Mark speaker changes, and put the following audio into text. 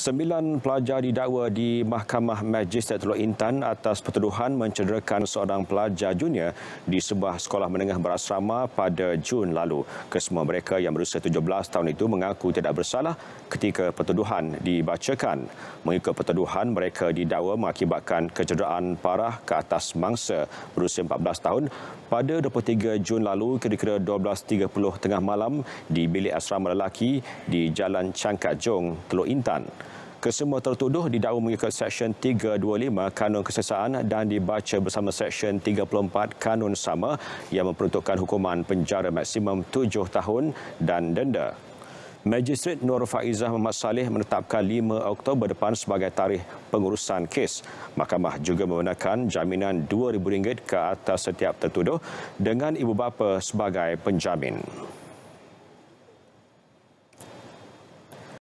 Speaker 1: Sembilan pelajar didakwa di Mahkamah Magistrat Teluk Intan atas pertuduhan mencederakan seorang pelajar junior di sebuah sekolah menengah berasrama pada Jun lalu. Kesemua mereka yang berusia 17 tahun itu mengaku tidak bersalah ketika pertuduhan dibacakan. Mengikut pertuduhan, mereka didakwa mengakibatkan kecederaan parah ke atas mangsa berusia 14 tahun pada 23 Jun lalu kira-kira 12.30 tengah malam di bilik asrama lelaki di Jalan Cangkat Jong, Teluk Intan. Kesemua tertuduh didakwa mengikut Seksyen 325 Kanun Kesesaan dan dibaca bersama Seksyen 34 Kanun Sama yang memperuntukkan hukuman penjara maksimum 7 tahun dan denda. Majistret Nur Faizah Muhammad Saleh menetapkan 5 Oktober depan sebagai tarikh pengurusan kes. Mahkamah juga membenarkan jaminan RM2,000 ke atas setiap tertuduh dengan ibu bapa sebagai penjamin.